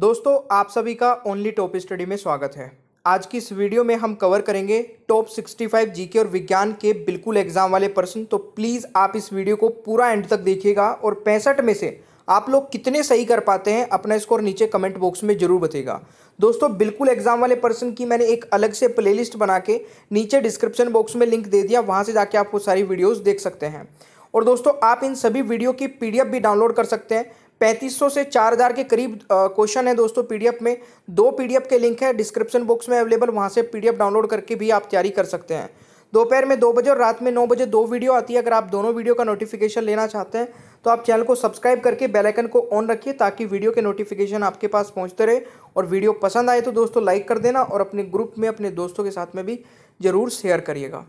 दोस्तों आप सभी का ओनली टॉप स्टडी में स्वागत है आज की इस वीडियो में हम कवर करेंगे टॉप 65 जीके और विज्ञान के बिल्कुल एग्जाम वाले प्रश्न तो प्लीज़ आप इस वीडियो को पूरा एंड तक देखिएगा और पैंसठ में से आप लोग कितने सही कर पाते हैं अपना स्कोर नीचे कमेंट बॉक्स में जरूर बतेगा दोस्तों बिल्कुल एग्जाम वाले पर्सन की मैंने एक अलग से प्लेलिस्ट बना के नीचे डिस्क्रिप्शन बॉक्स में लिंक दे दिया वहाँ से जाके आप वो सारी वीडियोज़ देख सकते हैं और दोस्तों आप इन सभी वीडियो की पीडीएफ भी डाउनलोड कर सकते हैं 3500 से 4000 के करीब क्वेश्चन है दोस्तों पीडीएफ में दो पीडीएफ के लिंक है डिस्क्रिप्शन बॉक्स में अवेलेबल वहाँ से पीडीएफ डाउनलोड करके भी आप तैयारी कर सकते हैं दोपहर में दो बजे और रात में नौ बजे दो वीडियो आती है अगर आप दोनों वीडियो का नोटिफिकेशन लेना चाहते हैं तो आप चैनल को सब्सक्राइब करके बेलाइकन को ऑन रखिए ताकि वीडियो के नोटिफिकेशन आपके पास पहुँचते रहे और वीडियो पसंद आए तो दोस्तों लाइक कर देना और अपने ग्रुप में अपने दोस्तों के साथ में भी ज़रूर शेयर करिएगा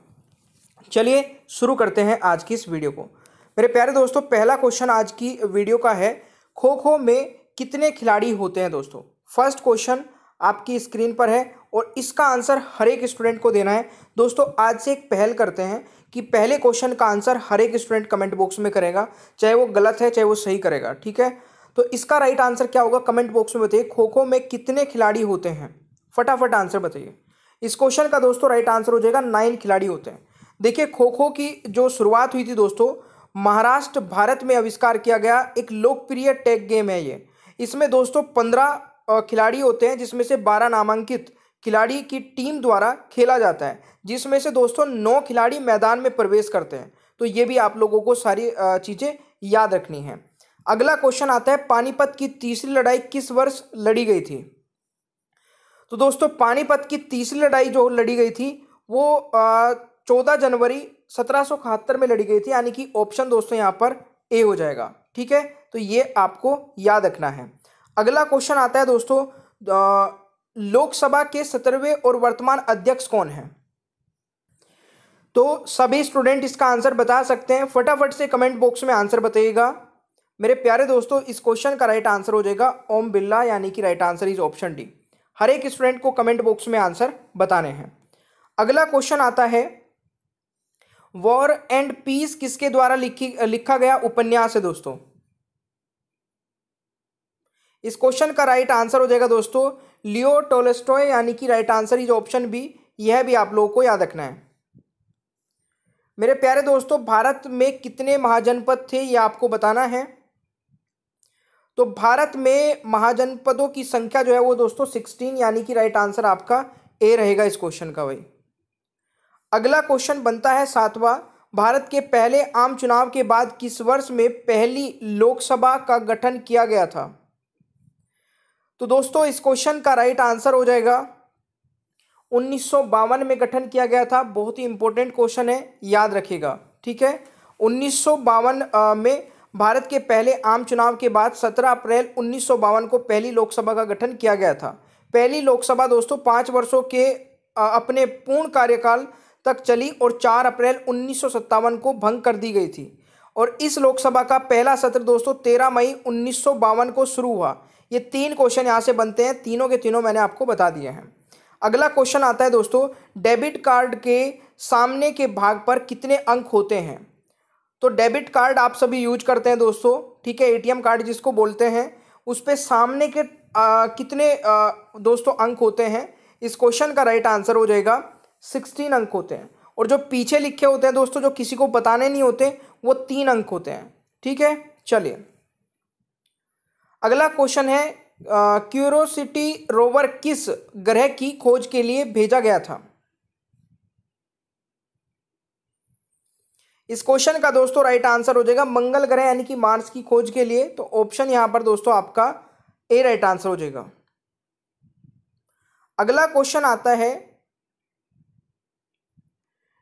चलिए शुरू करते हैं आज की इस वीडियो को मेरे प्यारे दोस्तों पहला क्वेश्चन आज की वीडियो का है खो खो में कितने खिलाड़ी होते हैं दोस्तों फर्स्ट क्वेश्चन आपकी स्क्रीन पर है और इसका आंसर हर एक स्टूडेंट को देना है दोस्तों आज से एक पहल करते हैं कि पहले क्वेश्चन का आंसर हर एक स्टूडेंट कमेंट बॉक्स में करेगा चाहे वो गलत है चाहे वो सही करेगा ठीक है तो इसका राइट आंसर क्या होगा कमेंट बॉक्स में बताइए खो खो में कितने खिलाड़ी होते हैं फटाफट आंसर बताइए इस क्वेश्चन का दोस्तों राइट आंसर हो जाएगा नाइन खिलाड़ी होते हैं देखिए खो खो की जो शुरुआत हुई थी दोस्तों महाराष्ट्र भारत में आविष्कार किया गया एक लोकप्रिय टैग गेम है ये इसमें दोस्तों पंद्रह खिलाड़ी होते हैं जिसमें से बारह नामांकित खिलाड़ी की टीम द्वारा खेला जाता है जिसमें से दोस्तों नौ खिलाड़ी मैदान में प्रवेश करते हैं तो ये भी आप लोगों को सारी चीज़ें याद रखनी है अगला क्वेश्चन आता है पानीपत की तीसरी लड़ाई किस वर्ष लड़ी गई थी तो दोस्तों पानीपत की तीसरी लड़ाई जो लड़ी गई थी वो चौदह जनवरी सत्रह में लड़ी गई थी यानी कि ऑप्शन दोस्तों यहाँ पर ए हो जाएगा ठीक है तो ये आपको याद रखना है अगला क्वेश्चन आता है दोस्तों लोकसभा के सत्रहवें और वर्तमान अध्यक्ष कौन है तो सभी स्टूडेंट इसका आंसर बता सकते हैं फटाफट से कमेंट बॉक्स में आंसर बताइएगा मेरे प्यारे दोस्तों इस क्वेश्चन का राइट आंसर हो जाएगा ओम बिरला यानी कि right answer is option D हर एक स्टूडेंट को कमेंट बॉक्स में आंसर बताने हैं अगला क्वेश्चन आता है वॉर एंड पीस किसके द्वारा लिखी लिखा गया उपन्यास है दोस्तों इस क्वेश्चन का राइट आंसर हो जाएगा दोस्तों लियो टोलेस्टोय यानी कि right answer is option B यह भी आप लोगों को याद रखना है मेरे प्यारे दोस्तों भारत में कितने महाजनपद थे यह आपको बताना है तो भारत में महाजनपदों की संख्या जो है वो दोस्तों सिक्सटीन यानी कि राइट आंसर आपका ए रहेगा इस क्वेश्चन का भाई अगला क्वेश्चन बनता है सातवां भारत के पहले आम चुनाव के बाद किस वर्ष में पहली लोकसभा का गठन किया गया था तो दोस्तों इस क्वेश्चन का राइट आंसर हो जाएगा उन्नीस में गठन किया गया था बहुत ही इंपॉर्टेंट क्वेश्चन है याद रखिएगा ठीक है उन्नीस में भारत के पहले आम चुनाव के बाद 17 अप्रैल उन्नीस को पहली लोकसभा का गठन किया गया था पहली लोकसभा दोस्तों पाँच वर्षों के अपने पूर्ण कार्यकाल तक चली और 4 अप्रैल उन्नीस को भंग कर दी गई थी और इस लोकसभा का पहला सत्र दोस्तों 13 मई उन्नीस को शुरू हुआ ये तीन क्वेश्चन यहाँ से बनते हैं तीनों के तीनों मैंने आपको बता दिए हैं अगला क्वेश्चन आता है दोस्तों डेबिट कार्ड के सामने के भाग पर कितने अंक होते हैं तो डेबिट कार्ड आप सभी यूज करते हैं दोस्तों ठीक है एटीएम कार्ड जिसको बोलते हैं उस पर सामने के आ, कितने आ, दोस्तों अंक होते हैं इस क्वेश्चन का राइट आंसर हो जाएगा सिक्सटीन अंक होते हैं और जो पीछे लिखे होते हैं दोस्तों जो किसी को बताने नहीं होते वो तीन अंक होते हैं ठीक है चलिए अगला क्वेश्चन है क्यूरोसिटी रोवर किस ग्रह की खोज के लिए भेजा गया था इस क्वेश्चन का दोस्तों राइट आंसर हो जाएगा मंगल ग्रह यानी कि मार्स की खोज के लिए तो ऑप्शन यहां पर दोस्तों आपका ए राइट आंसर हो जाएगा अगला क्वेश्चन आता है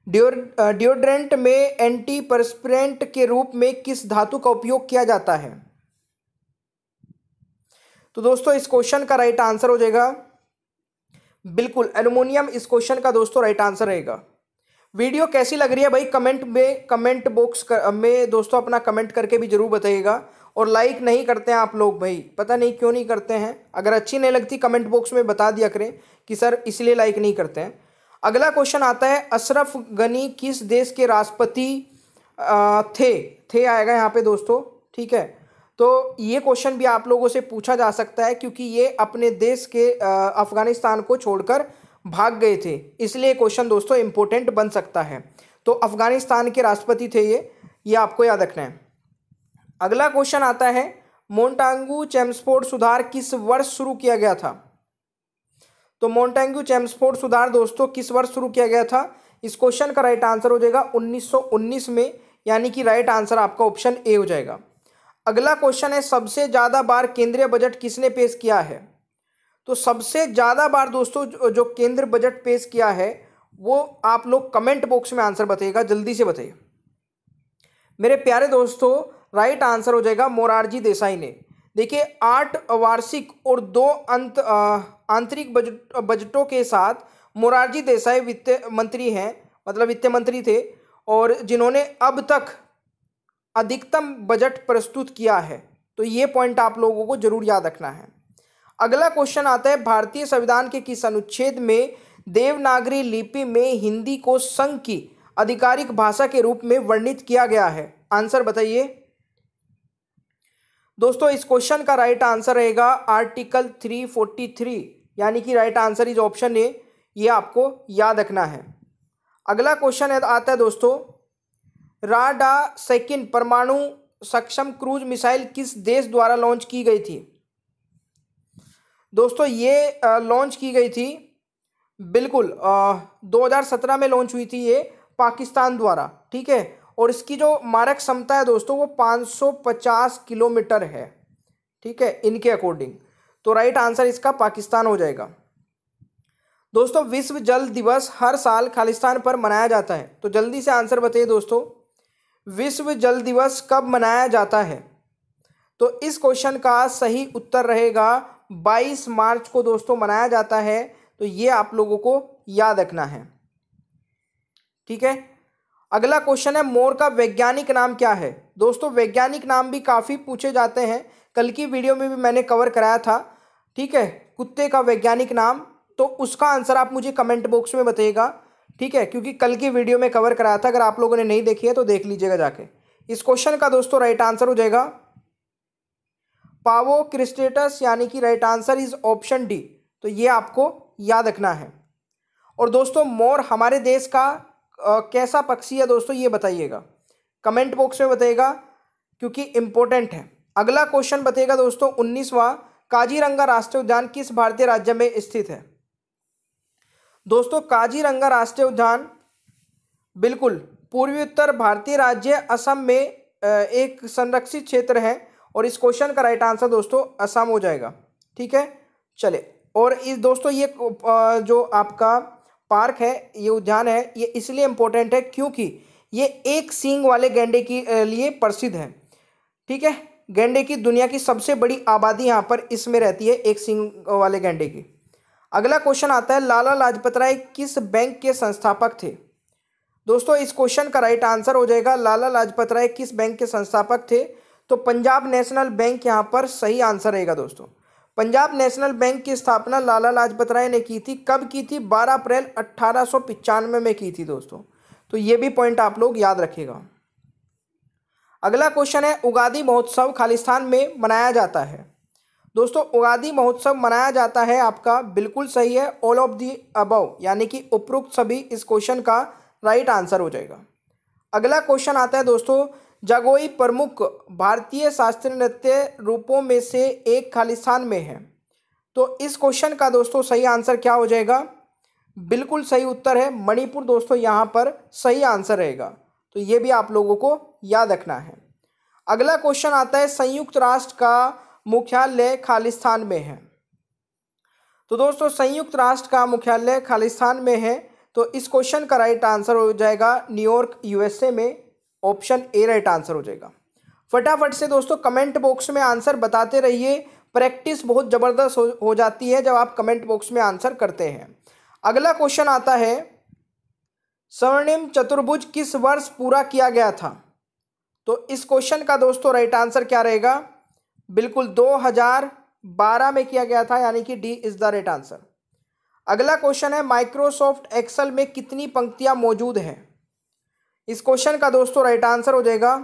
डिओर डिओड्रेंट uh, में एंटी परस्परेंट के रूप में किस धातु का उपयोग किया जाता है तो दोस्तों इस क्वेश्चन का राइट आंसर हो जाएगा बिल्कुल एल्यूमिनियम इस क्वेश्चन का दोस्तों राइट आंसर रहेगा वीडियो कैसी लग रही है भाई कमेंट में कमेंट बॉक्स uh, में दोस्तों अपना कमेंट करके भी जरूर बताइएगा और लाइक नहीं करते हैं आप लोग भाई पता नहीं क्यों नहीं करते हैं अगर अच्छी नहीं लगती कमेंट बॉक्स में बता दिया करें कि सर इसलिए लाइक नहीं करते हैं अगला क्वेश्चन आता है अशरफ गनी किस देश के राष्ट्रपति थे थे आएगा यहाँ पे दोस्तों ठीक है तो ये क्वेश्चन भी आप लोगों से पूछा जा सकता है क्योंकि ये अपने देश के अफ़गानिस्तान को छोड़कर भाग गए थे इसलिए क्वेश्चन दोस्तों इम्पोर्टेंट बन सकता है तो अफ़गानिस्तान के राष्ट्रपति थे ये ये आपको याद रखना है अगला क्वेश्चन आता है मोन्टांगू चैम्सपोर्ट सुधार किस वर्ष शुरू किया गया था तो मोन्टेंग्यू चैम्सफोर्ड सुधार दोस्तों किस वर्ष शुरू किया गया था इस क्वेश्चन का राइट आंसर हो जाएगा 1919 में यानी कि राइट आंसर आपका ऑप्शन ए हो जाएगा अगला क्वेश्चन है सबसे ज़्यादा बार केंद्रीय बजट किसने पेश किया है तो सबसे ज़्यादा बार दोस्तों जो केंद्र बजट पेश किया है वो आप लोग कमेंट बॉक्स में आंसर बताइएगा जल्दी से बताइए मेरे प्यारे दोस्तों राइट आंसर हो जाएगा मोरारजी देसाई ने देखिए आठ वार्षिक और दो अंत आंतरिक बजट बजटों के साथ मोरारजी देसाई वित्त मंत्री हैं मतलब वित्त मंत्री थे और जिन्होंने अब तक अधिकतम बजट प्रस्तुत किया है तो ये पॉइंट आप लोगों को जरूर याद रखना है अगला क्वेश्चन आता है भारतीय संविधान के किस अनुच्छेद में देवनागरी लिपि में हिंदी को संघ की आधिकारिक भाषा के रूप में वर्णित किया गया है आंसर बताइए दोस्तों इस क्वेश्चन का राइट आंसर रहेगा आर्टिकल 343 यानी कि right answer is option A ये आपको याद रखना है अगला क्वेश्चन आता है दोस्तों राडा सेकिन परमाणु सक्षम क्रूज मिसाइल किस देश द्वारा लॉन्च की गई थी दोस्तों ये लॉन्च की गई थी बिल्कुल आ, 2017 में लॉन्च हुई थी ये पाकिस्तान द्वारा ठीक है और इसकी जो मारक क्षमता है दोस्तों वो 550 किलोमीटर है ठीक है इनके अकॉर्डिंग तो राइट आंसर इसका पाकिस्तान हो जाएगा दोस्तों विश्व जल दिवस हर साल खालिस्तान पर मनाया जाता है तो जल्दी से आंसर बताइए दोस्तों विश्व जल दिवस कब मनाया जाता है तो इस क्वेश्चन का सही उत्तर रहेगा 22 मार्च को दोस्तों मनाया जाता है तो ये आप लोगों को याद रखना है ठीक है अगला क्वेश्चन है मोर का वैज्ञानिक नाम क्या है दोस्तों वैज्ञानिक नाम भी काफ़ी पूछे जाते हैं कल की वीडियो में भी मैंने कवर कराया था ठीक है कुत्ते का वैज्ञानिक नाम तो उसका आंसर आप मुझे कमेंट बॉक्स में बताइएगा ठीक है क्योंकि कल की वीडियो में कवर कराया था अगर आप लोगों ने नहीं देखी है तो देख लीजिएगा जाके इस क्वेश्चन का दोस्तों राइट आंसर हो जाएगा पावो क्रिस्टेटस यानी कि right answer is option D तो ये आपको याद रखना है और दोस्तों मोर हमारे देश का आ, कैसा पक्षी है दोस्तों ये बताइएगा कमेंट बॉक्स में बताइएगा क्योंकि इम्पोर्टेंट है अगला क्वेश्चन बताइएगा दोस्तों उन्नीसवा काजीरंगा राष्ट्रीय उद्यान किस भारतीय राज्य में स्थित है दोस्तों काजीरंगा राष्ट्रीय उद्यान बिल्कुल पूर्वी उत्तर भारतीय राज्य असम में एक संरक्षित क्षेत्र है और इस क्वेश्चन का राइट आंसर दोस्तों असम हो जाएगा ठीक है चले और इस दोस्तों ये जो आपका पार्क है ये उद्यान है ये इसलिए इम्पोर्टेंट है क्योंकि ये एक सींग वाले गेंडे के लिए प्रसिद्ध है ठीक है गेंडे की दुनिया की सबसे बड़ी आबादी यहाँ पर इसमें रहती है एक सींग वाले गेंडे की अगला क्वेश्चन आता है लाला लाजपत राय किस बैंक के संस्थापक थे दोस्तों इस क्वेश्चन का राइट आंसर हो जाएगा लाला लाजपत राय किस बैंक के संस्थापक थे तो पंजाब नेशनल बैंक यहाँ पर सही आंसर रहेगा दोस्तों पंजाब नेशनल बैंक की स्थापना लाला लाजपत राय ने की थी कब की थी 12 अप्रैल अट्ठारह में की थी दोस्तों तो ये भी पॉइंट आप लोग याद रखेगा अगला क्वेश्चन है उगादी महोत्सव खालिस्तान में मनाया जाता है दोस्तों उगादी महोत्सव मनाया जाता है आपका बिल्कुल सही है ऑल ऑफ दी अबव यानी कि उपरोक्त सभी इस क्वेश्चन का राइट आंसर हो जाएगा अगला क्वेश्चन आता है दोस्तों जागोई प्रमुख भारतीय शास्त्रीय नृत्य रूपों में से एक खालिस्तान में है तो इस क्वेश्चन का दोस्तों सही आंसर क्या हो जाएगा बिल्कुल सही उत्तर है मणिपुर दोस्तों यहाँ पर सही आंसर रहेगा तो ये भी आप लोगों को याद रखना है अगला क्वेश्चन आता है संयुक्त राष्ट्र का मुख्यालय खालिस्तान में है तो दोस्तों संयुक्त राष्ट्र का मुख्यालय खालिस्तान में है तो इस क्वेश्चन का राइट आंसर हो जाएगा न्यूयॉर्क यूएसए में ऑप्शन ए राइट आंसर हो जाएगा फटाफट से दोस्तों कमेंट बॉक्स में आंसर बताते रहिए प्रैक्टिस बहुत ज़बरदस्त हो, हो जाती है जब आप कमेंट बॉक्स में आंसर करते हैं अगला क्वेश्चन आता है स्वर्णिम चतुर्भुज किस वर्ष पूरा किया गया था तो इस क्वेश्चन का दोस्तों राइट आंसर क्या रहेगा बिल्कुल 2012 में किया गया था यानी कि D is the right answer अगला क्वेश्चन है माइक्रोसॉफ्ट एक्सल में कितनी पंक्तियां मौजूद हैं इस क्वेश्चन का दोस्तों राइट आंसर हो जाएगा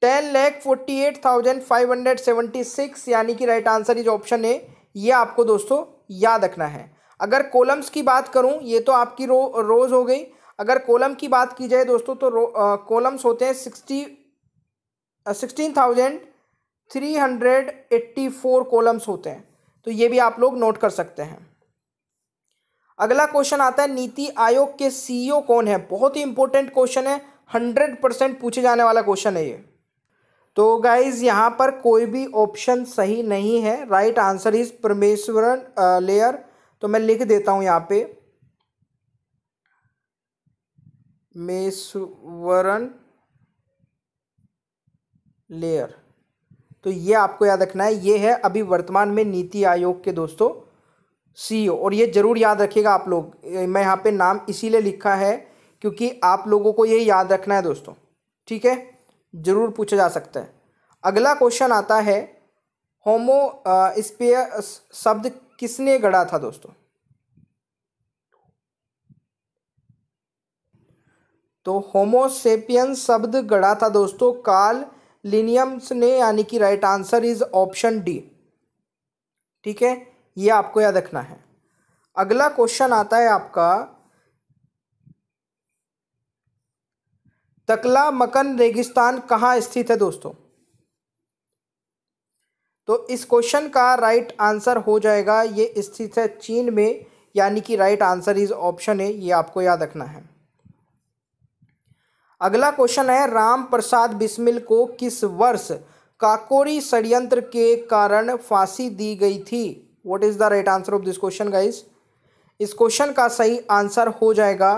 ten lakh forty eight thousand five hundred seventy six यानी कि राइट आंसर इज ऑप्शन है ये आपको दोस्तों याद रखना है अगर कॉलम्स की बात करूं ये तो आपकी रो रोज़ हो गई अगर कॉलम की बात की जाए दोस्तों तो कॉलम्स होते हैं sixty sixteen thousand three hundred eighty four columns होते हैं तो ये भी आप लोग नोट कर सकते हैं अगला क्वेश्चन आता है नीति आयोग के सीईओ e कौन है बहुत ही इंपॉर्टेंट क्वेश्चन है हंड्रेड परसेंट पूछे जाने वाला क्वेश्चन है ये तो गाइज यहाँ पर कोई भी ऑप्शन सही नहीं है right answer is Parameswaran Iyer तो मैं लिख देता हूँ यहाँ पे मेश्वरन लेयर तो ये आपको याद रखना है ये है अभी वर्तमान में नीति आयोग के दोस्तों सी e और ये ज़रूर याद रखिएगा आप लोग मैं यहाँ पे नाम इसीलिए लिखा है क्योंकि आप लोगों को ये याद रखना है दोस्तों ठीक है ज़रूर पूछा जा सकता है अगला क्वेश्चन आता है होमो इस्पेय शब्द किसने गढ़ा था दोस्तों तो होमोसेपियन शब्द गढ़ा था दोस्तों कार्ल लिनियम्स ने यानी कि right answer is option D ठीक है ये आपको याद रखना है अगला क्वेश्चन आता है आपका तकला मकन रेगिस्तान कहाँ स्थित है दोस्तों तो इस क्वेश्चन का राइट आंसर हो जाएगा ये स्थित है चीन में यानी कि राइट आंसर इज ऑप्शन है ये आपको याद रखना है अगला क्वेश्चन है राम प्रसाद बिस्मिल को किस वर्ष काकोरी षडयंत्र के कारण फांसी दी गई थी what is the right answer of this question guys इस क्वेश्चन का सही आंसर हो जाएगा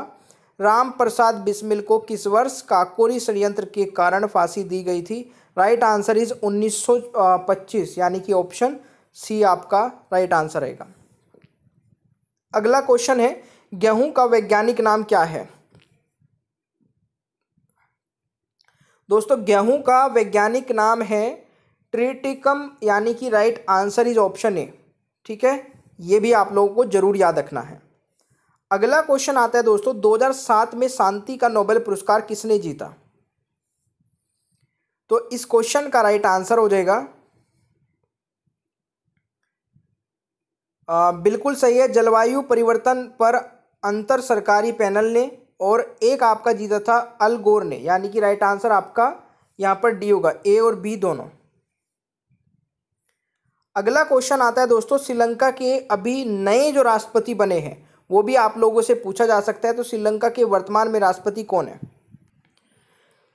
राम प्रसाद बिस्मिल को किस वर्ष काकोरी षडयंत्र के कारण फांसी दी गई थी राइट आंसर इज 1925 यानी कि ऑप्शन सी आपका राइट आंसर रहेगा अगला क्वेश्चन है गेहूं का वैज्ञानिक नाम क्या है दोस्तों गेहूं का वैज्ञानिक नाम है ट्रिटिकम यानी कि right answer is option A ठीक है ये भी आप लोगों को जरूर याद रखना है अगला क्वेश्चन आता है दोस्तों 2007 में शांति का नोबेल पुरस्कार किसने जीता तो इस क्वेश्चन का राइट आंसर हो जाएगा आ, बिल्कुल सही है जलवायु परिवर्तन पर अंतर सरकारी पैनल ने और एक आपका जीता था अलगोर ने यानी कि राइट आंसर आपका यहां पर डी होगा ए और बी दोनों अगला क्वेश्चन आता है दोस्तों श्रीलंका के अभी नए जो राष्ट्रपति बने हैं वो भी आप लोगों से पूछा जा सकता है तो श्रीलंका के वर्तमान में राष्ट्रपति कौन है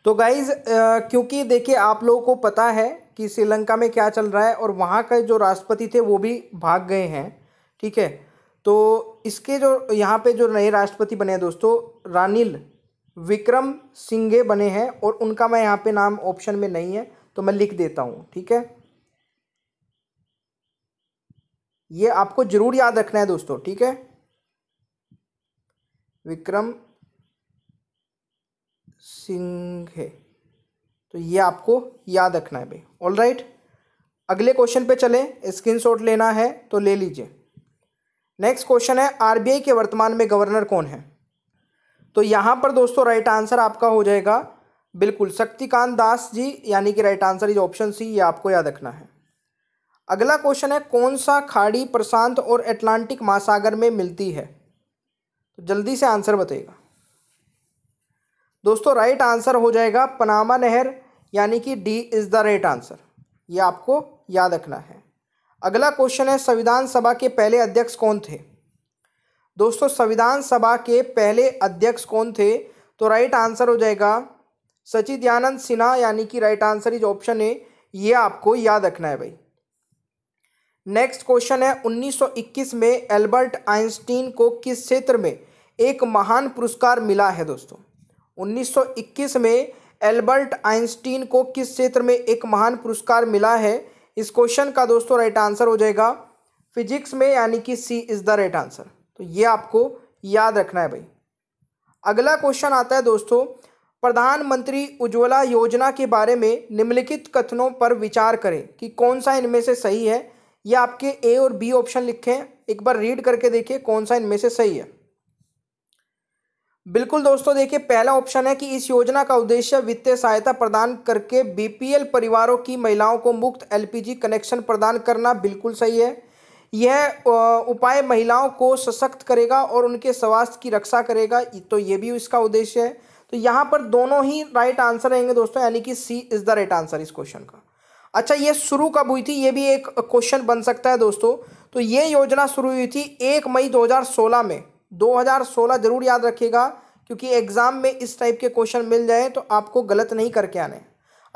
तो गाइज क्योंकि देखिए आप लोगों को पता है कि श्रीलंका में क्या चल रहा है और वहाँ के जो राष्ट्रपति थे वो भी भाग गए हैं ठीक है तो इसके जो यहाँ पे जो नए राष्ट्रपति बने हैं दोस्तों रानिल विक्रम सिंघे बने हैं और उनका मैं यहाँ पे नाम ऑप्शन में नहीं है तो मैं लिख देता हूँ ठीक है ये आपको ज़रूर याद रखना है दोस्तों ठीक है विक्रम सिंह है तो ये आपको याद रखना है भाई ऑल राइट अगले क्वेश्चन पे चलें स्क्रीनशॉट लेना है तो ले लीजिए नेक्स्ट क्वेश्चन है आरबीआई के वर्तमान में गवर्नर कौन है तो यहाँ पर दोस्तों राइट आंसर आपका हो जाएगा बिल्कुल शक्तिकांत दास जी यानी कि right answer is option C ये आपको याद रखना है अगला क्वेश्चन है कौन सा खाड़ी प्रशांत और अटलांटिक महासागर में मिलती है तो जल्दी से आंसर बताइएगा दोस्तों राइट आंसर हो जाएगा पनामा नहर यानी कि D is the right answer ये आपको याद रखना है अगला क्वेश्चन है संविधान सभा के पहले अध्यक्ष कौन थे दोस्तों संविधान सभा के पहले अध्यक्ष कौन थे तो राइट आंसर हो जाएगा सचिद्यानंद सिन्हा यानी कि right answer is option A ये आपको याद रखना है भाई नेक्स्ट क्वेश्चन है 1921 में एल्बर्ट आइंस्टीन को किस क्षेत्र में एक महान पुरस्कार मिला है दोस्तों 1921 में एल्बर्ट आइंस्टीन को किस क्षेत्र में एक महान पुरस्कार मिला है इस क्वेश्चन का दोस्तों राइट आंसर हो जाएगा फिजिक्स में यानी कि C is the right answer तो ये आपको याद रखना है भाई अगला क्वेश्चन आता है दोस्तों प्रधानमंत्री उज्ज्वला योजना के बारे में निम्नलिखित कथनों पर विचार करें कि कौन सा इनमें से सही है ये आपके ए और बी ऑप्शन लिखे हैं एक बार रीड करके देखिए कौन सा इनमें से सही है बिल्कुल दोस्तों देखिए पहला ऑप्शन है कि इस योजना का उद्देश्य वित्तीय सहायता प्रदान करके बीपीएल परिवारों की महिलाओं को मुफ्त एलपीजी कनेक्शन प्रदान करना बिल्कुल सही है यह उपाय महिलाओं को सशक्त करेगा और उनके स्वास्थ्य की रक्षा करेगा तो ये भी इसका उद्देश्य है तो यहाँ पर दोनों ही राइट आंसर रहेंगे दोस्तों यानी कि C is the right answer इस क्वेश्चन का अच्छा ये शुरू कब हुई थी ये भी एक क्वेश्चन बन सकता है दोस्तों तो ये योजना शुरू हुई थी एक मई 2016 में 2016 जरूर याद रखिएगा क्योंकि एग्जाम में इस टाइप के क्वेश्चन मिल जाए तो आपको गलत नहीं करके आने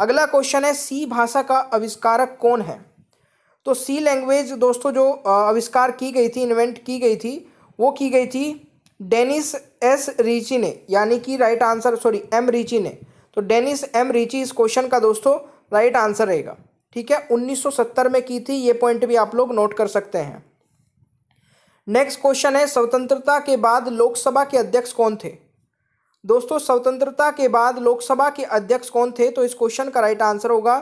अगला क्वेश्चन है सी भाषा का आविष्कारक कौन है तो सी लैंग्वेज दोस्तों जो आविष्कार की गई थी इन्वेंट की गई थी वो की गई थी डेनिस एस रिची ने यानी कि right answer sorry M Ritchie ने तो डेनिस एम रिची इस क्वेश्चन का दोस्तों राइट आंसर रहेगा ठीक है 1970 में की थी ये पॉइंट भी आप लोग नोट कर सकते हैं नेक्स्ट क्वेश्चन है स्वतंत्रता के बाद लोकसभा के अध्यक्ष कौन थे दोस्तों स्वतंत्रता के बाद लोकसभा के अध्यक्ष कौन थे तो इस क्वेश्चन का राइट आंसर होगा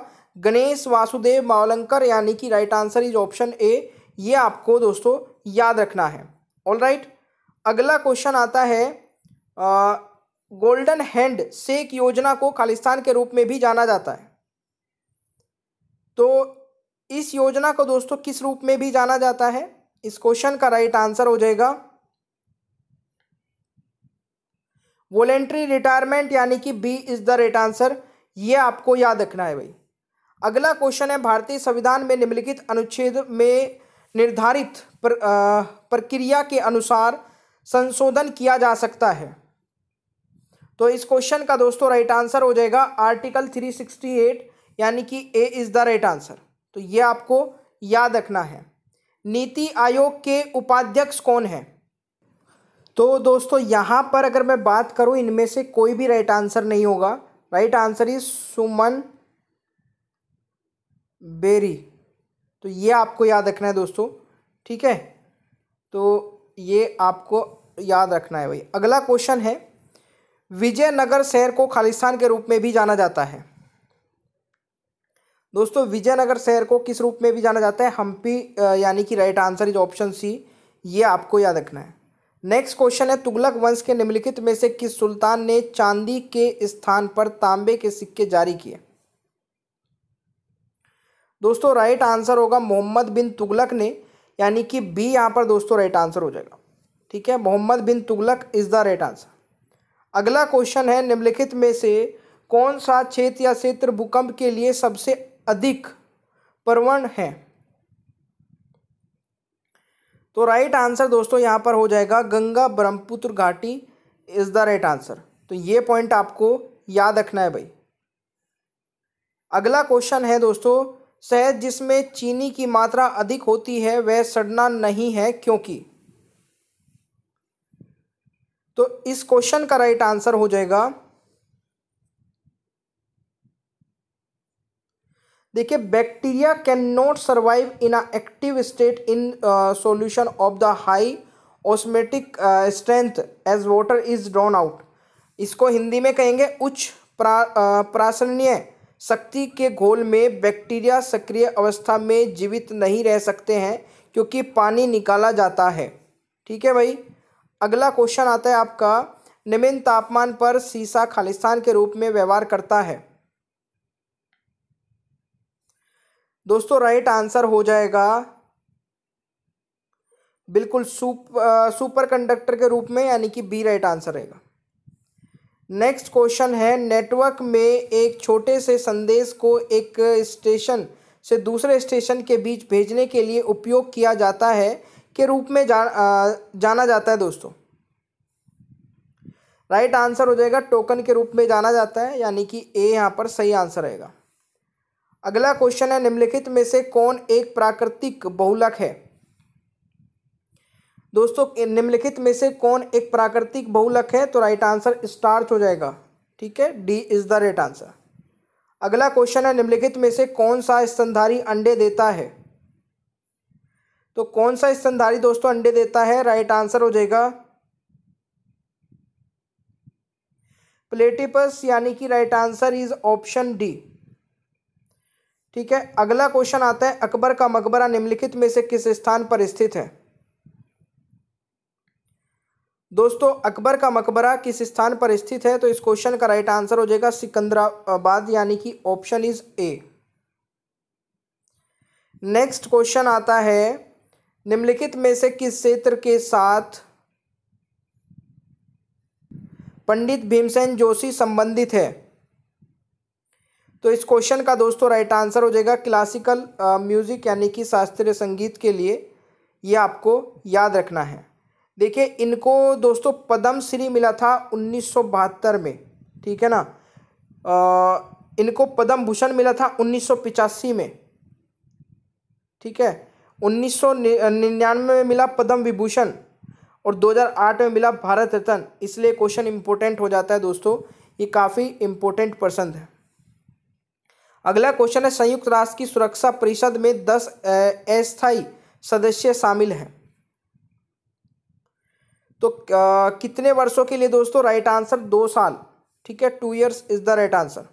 गणेश वासुदेव मावलंकर यानी कि right answer is option A ये आपको दोस्तों याद रखना है ऑल राइट अगला क्वेश्चन आता है गोल्डन हैंड सेक योजना को खालिस्तान के रूप में भी जाना जाता है तो इस योजना को दोस्तों किस रूप में भी जाना जाता है इस क्वेश्चन का राइट आंसर हो जाएगा वॉलेंट्री रिटायरमेंट यानी कि B is the right answer यह आपको याद रखना है भाई अगला क्वेश्चन है भारतीय संविधान में निम्नलिखित अनुच्छेद में निर्धारित प्र, आ, प्रक्रिया के अनुसार संशोधन किया जा सकता है तो इस क्वेश्चन का दोस्तों राइट आंसर हो जाएगा आर्टिकल थ्री सिक्सटी एट यानी कि A is the right answer तो ये आपको याद रखना है नीति आयोग के उपाध्यक्ष कौन है तो दोस्तों यहाँ पर अगर मैं बात करूँ इनमें से कोई भी राइट आंसर नहीं होगा right answer is Suman Bery तो ये आपको याद रखना है दोस्तों ठीक है तो ये आपको याद रखना है भाई अगला क्वेश्चन है विजयनगर शहर को खालिस्तान के रूप में भी जाना जाता है दोस्तों विजयनगर शहर को किस रूप में भी जाना जाता है हम्पी यानी कि right answer is option C ये आपको याद रखना है नेक्स्ट क्वेश्चन है तुगलक वंश के निम्नलिखित में से किस सुल्तान ने चांदी के स्थान पर तांबे के सिक्के जारी किए दोस्तों राइट आंसर होगा मोहम्मद बिन तुगलक ने यानी कि बी यहाँ पर दोस्तों राइट आंसर हो जाएगा ठीक है Mohammad bin Tughlaq is the right answer अगला क्वेश्चन है निम्नलिखित में से कौन सा क्षेत्र या क्षेत्र भूकंप के लिए सबसे अधिक प्रवण है तो राइट आंसर दोस्तों यहां पर हो जाएगा गंगा ब्रह्मपुत्र घाटी इज द राइट आंसर तो ये पॉइंट आपको याद रखना है भाई अगला क्वेश्चन है दोस्तों शहद जिसमें चीनी की मात्रा अधिक होती है वह सड़ना नहीं है क्योंकि तो इस क्वेश्चन का राइट आंसर हो जाएगा देखिए bacteria can not survive in a active state in solution of the high osmotic strength as water is drawn out इसको हिंदी में कहेंगे उच्च प्रा uh, प्रासरणीय शक्ति के घोल में बैक्टीरिया सक्रिय अवस्था में जीवित नहीं रह सकते हैं क्योंकि पानी निकाला जाता है ठीक है भाई अगला क्वेश्चन आता है आपका निम्न तापमान पर सीसा खालिस्तान के रूप में व्यवहार करता है दोस्तों राइट आंसर हो जाएगा बिल्कुल सुप सुपर कंडक्टर के रूप में यानी कि बी राइट आंसर रहेगा नेक्स्ट क्वेश्चन है नेटवर्क में एक छोटे से संदेश को एक स्टेशन से दूसरे स्टेशन के बीच भेजने के लिए उपयोग किया जाता है के रूप में जा, आ, जाना जाता है दोस्तों राइट आंसर हो जाएगा टोकन के रूप में जाना जाता है यानी कि ए यहाँ पर सही आंसर रहेगा अगला क्वेश्चन है निम्नलिखित में से कौन एक प्राकृतिक बहुलक है दोस्तों निम्नलिखित में से कौन एक प्राकृतिक बहुलक है तो राइट आंसर स्टार्च हो जाएगा ठीक है D is the right answer अगला क्वेश्चन है निम्नलिखित में से कौन सा स्तनधारी अंडे देता है तो कौन सा स्तनधारी दोस्तों अंडे देता है राइट आंसर हो जाएगा प्लेटिपस यानी कि right answer is option D ठीक है अगला क्वेश्चन आता है अकबर का मकबरा निम्नलिखित में से किस स्थान पर स्थित है दोस्तों अकबर का मकबरा किस स्थान पर स्थित है तो इस क्वेश्चन का राइट आंसर हो जाएगा सिकंदराबाद यानी कि option is A next question आता है निम्नलिखित में से किस क्षेत्र के साथ पंडित भीमसेन जोशी संबंधित है तो इस क्वेश्चन का दोस्तों राइट आंसर हो जाएगा क्लासिकल म्यूज़िक यानी कि शास्त्रीय संगीत के लिए ये आपको याद रखना है देखिए इनको दोस्तों पद्म श्री मिला था उन्नीस में ठीक है ना आ, इनको पद्म भूषण मिला था उन्नीस में ठीक है उन्नीस निन्यानवे में मिला पद्म विभूषण और 2008 में मिला भारत रत्न इसलिए क्वेश्चन इम्पोर्टेंट हो जाता है दोस्तों ये काफ़ी इम्पोर्टेंट पर्सन है अगला क्वेश्चन है संयुक्त राष्ट्र की सुरक्षा परिषद में दस अस्थाई सदस्य शामिल हैं तो आ, कितने वर्षों के लिए दोस्तों राइट आंसर दो साल ठीक है two years is the right answer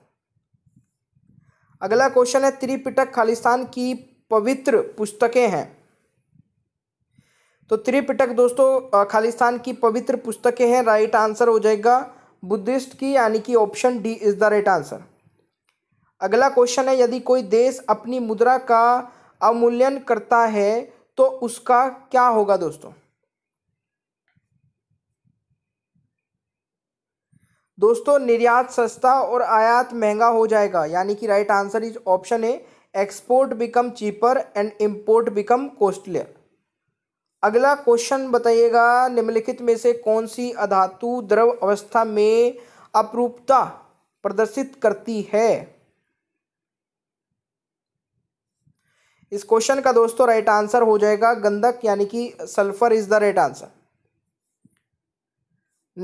अगला क्वेश्चन है त्रिपिटक खालिस्तान की पवित्र पुस्तकें हैं तो त्रिपिटक दोस्तों खालिस्तान की पवित्र पुस्तकें हैं राइट आंसर हो जाएगा बुद्धिस्ट की यानी कि option D is the right answer अगला क्वेश्चन है यदि कोई देश अपनी मुद्रा का अवमूल्यन करता है तो उसका क्या होगा दोस्तों दोस्तों निर्यात सस्ता और आयात महंगा हो जाएगा यानी कि right answer is option A export become cheaper and import become costlier अगला क्वेश्चन बताइएगा निम्नलिखित में से कौन सी अधातु द्रव अवस्था में अपरूपता प्रदर्शित करती है इस क्वेश्चन का दोस्तों राइट आंसर हो जाएगा गंधक यानी कि sulphur is the right answer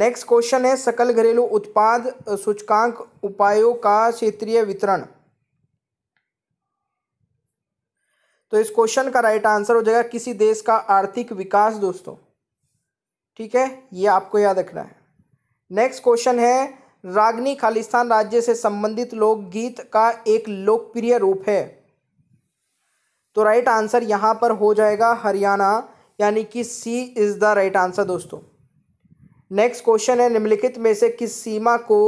next question है सकल घरेलू उत्पाद सूचकांक उपायों का क्षेत्रीय वितरण तो इस क्वेश्चन का राइट आंसर हो जाएगा किसी देश का आर्थिक विकास दोस्तों ठीक है ये आपको याद रखना है नेक्स्ट क्वेश्चन है रागनी खालिस्तान राज्य से संबंधित लोकगीत का एक लोकप्रिय रूप है तो राइट आंसर यहाँ पर हो जाएगा हरियाणा यानी कि C is the right answer दोस्तों नेक्स्ट क्वेश्चन है निम्नलिखित में से किस सीमा को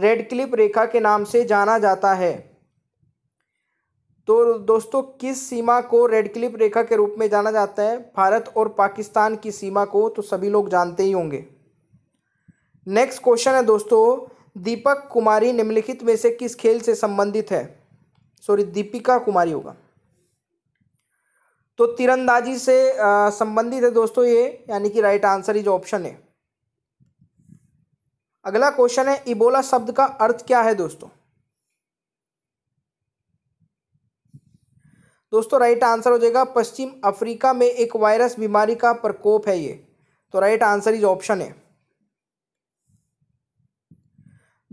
रेड क्लिप रेखा के नाम से जाना जाता है तो दोस्तों किस सीमा को रेड क्लिप रेखा के रूप में जाना जाता है भारत और पाकिस्तान की सीमा को तो सभी लोग जानते ही होंगे नेक्स्ट क्वेश्चन है दोस्तों दीपक कुमारी निम्नलिखित में से किस खेल से संबंधित है सॉरी दीपिका कुमारी होगा तो तीरंदाजी से संबंधित है दोस्तों ये यानी कि राइट आंसर इज ऑप्शन है अगला क्वेश्चन है इबोला शब्द का अर्थ क्या है दोस्तों दोस्तों राइट आंसर हो जाएगा पश्चिम अफ्रीका में एक वायरस बीमारी का प्रकोप है ये तो राइट आंसर इज ऑप्शन है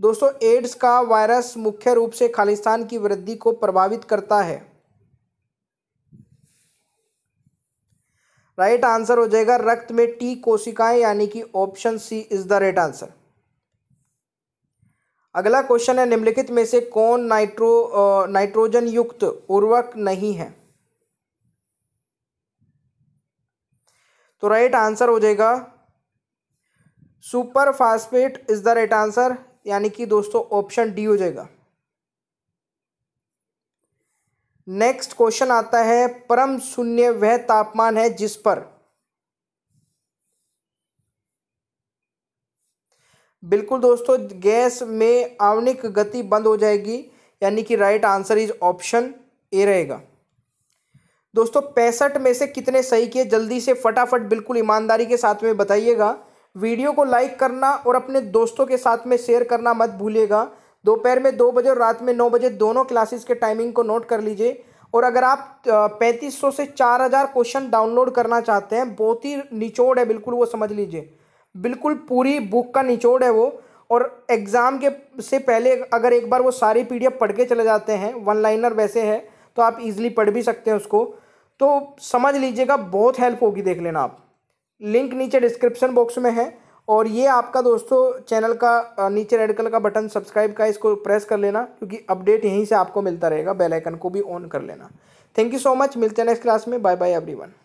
दोस्तों एड्स का वायरस मुख्य रूप से खालिस्तान की वृद्धि को प्रभावित करता है राइट right आंसर हो जाएगा रक्त में टी कोशिकाएं यानी कि option C is the right answer अगला क्वेश्चन है निम्नलिखित में से कौन नाइट्रो नाइट्रोजन युक्त उर्वरक नहीं है तो राइट right आंसर हो जाएगा superphosphate is the right answer यानी कि दोस्तों ऑप्शन डी हो जाएगा नेक्स्ट क्वेश्चन आता है परम शून्य वह तापमान है जिस पर बिल्कुल दोस्तों गैस में आवनिक गति बंद हो जाएगी यानी कि right answer is option A रहेगा दोस्तों पैंसठ में से कितने सही किए जल्दी से फटाफट बिल्कुल ईमानदारी के साथ में बताइएगा वीडियो को लाइक करना और अपने दोस्तों के साथ में शेयर करना मत भूलिएगा दोपहर में दो बजे और रात में नौ बजे दोनों क्लासेस के टाइमिंग को नोट कर लीजिए और अगर आप पैंतीस सौ से चार हज़ार क्वेश्चन डाउनलोड करना चाहते हैं बहुत ही निचोड़ है बिल्कुल वो समझ लीजिए बिल्कुल पूरी बुक का निचोड़ है वो और एग्ज़ाम के से पहले अगर एक बार वो सारी पी पढ़ के चले जाते हैं वन लाइनर वैसे है तो आप इजीली पढ़ भी सकते हैं उसको तो समझ लीजिएगा बहुत हेल्प होगी देख लेना आप लिंक नीचे डिस्क्रिप्शन बॉक्स में है और ये आपका दोस्तों चैनल का नीचे रेड कलर का बटन सब्सक्राइब का इसको प्रेस कर लेना क्योंकि अपडेट यहीं से आपको मिलता रहेगा बेल आइकन को भी ऑन कर लेना थैंक यू सो मच मिलते हैं नेक्स्ट क्लास में बाय बाय एवरीवन